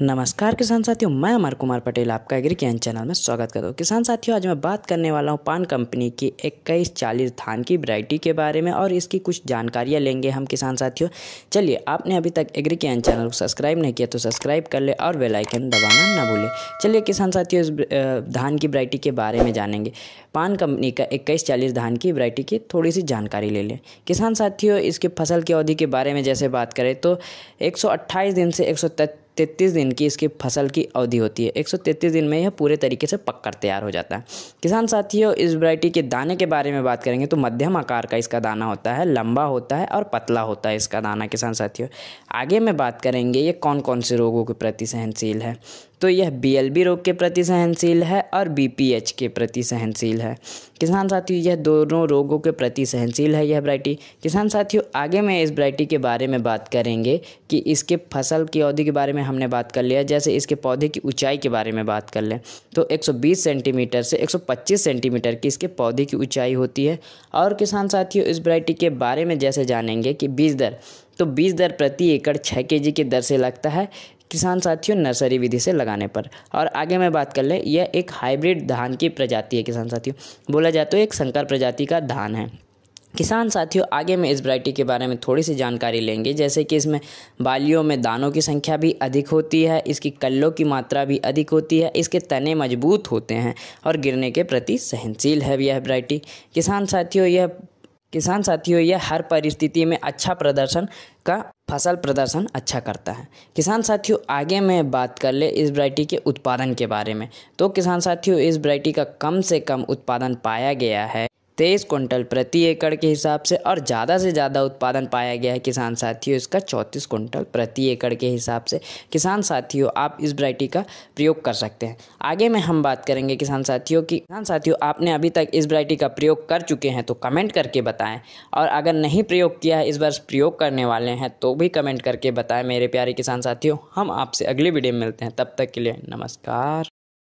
नमस्कार किसान साथियों मैं अमर कुमार पटेल आपका एग्री कैन चैनल में स्वागत करता हूँ किसान साथियों आज मैं बात करने वाला हूँ पान कंपनी की इक्कीस चालीस धान की वैरायटी के बारे में और इसकी कुछ जानकारियाँ लेंगे हम किसान साथियों चलिए आपने अभी तक एग्री कैन चैनल को सब्सक्राइब नहीं किया तो सब्सक्राइब कर ले और बेलाइकन दबाना ना भूलें चलिए किसान साथियों इस धान की वरायटी के बारे में जानेंगे पान कंपनी का इक्कीस चालीस धान की वरायटी की थोड़ी सी जानकारी ले लें किसान साथियों इसके फसल की अवधि के बारे में जैसे बात करें तो एक दिन से एक तैंतीस दिन की इसकी फसल की अवधि होती है एक दिन में यह पूरे तरीके से पक तैयार हो जाता है किसान साथियों इस वरायटी के दाने के बारे में बात करेंगे तो मध्यम आकार का इसका दाना होता है लंबा होता है और पतला होता है इसका दाना किसान साथियों आगे में बात करेंगे ये कौन कौन से रोगों के प्रति सहनशील है तो यह बीएलबी रोग के प्रति सहनशील है और बीपीएच के प्रति सहनशील है किसान साथियों यह दोनों रोगों के प्रति सहनशील है यह ब्राइटी किसान साथियों आगे मैं इस ब्राइटी के बारे में बात करेंगे कि इसके फसल की अवधि के बारे में हमने बात कर लिया जैसे इसके पौधे की ऊंचाई के बारे में बात कर लें तो 120 सेंटीमीटर से 125 सेंटीमीटर की इसके पौधे की ऊंचाई होती है और किसान साथियों इस ब्राइटी के बारे में जैसे जानेंगे कि बीज दर तो बीज दर प्रति एकड़ छः के जी की दर से लगता है किसान साथियों नर्सरी विधि से लगाने पर और आगे मैं बात कर ले यह एक हाइब्रिड धान की प्रजाति है किसान साथियों बोला जाए तो एक संकर प्रजाति का धान है किसान साथियों आगे मैं इस वैरायटी के बारे में थोड़ी सी जानकारी लेंगे जैसे कि इसमें बालियों में दानों की संख्या भी अधिक होती है इसकी कल्लों की मात्रा भी अधिक होती है इसके तने मजबूत होते हैं और गिरने के प्रति सहनशील है यह वैरायटी किसान साथियों यह किसान साथियों यह हर परिस्थिति में अच्छा प्रदर्शन का फसल प्रदर्शन अच्छा करता है किसान साथियों आगे मैं बात कर ले इस वरायटी के उत्पादन के बारे में तो किसान साथियों इस वरायटी का कम से कम उत्पादन पाया गया है तेईस कुंटल प्रति एकड़ के हिसाब से और ज़्यादा से ज़्यादा उत्पादन पाया गया है किसान साथियों इसका चौंतीस कुंटल प्रति एकड़ के हिसाब से किसान साथियों आप इस वरायटी का प्रयोग कर सकते हैं आगे में हम बात करेंगे किसान साथियों की किसान साथियों आपने अभी तक इस वरायटी का प्रयोग कर चुके हैं तो कमेंट करके बताएँ और अगर नहीं प्रयोग किया है इस बार प्रयोग करने वाले हैं तो भी कमेंट करके बताएँ मेरे प्यारे किसान साथियों हम आपसे अगले वीडियो में मिलते हैं तब तक के लिए नमस्कार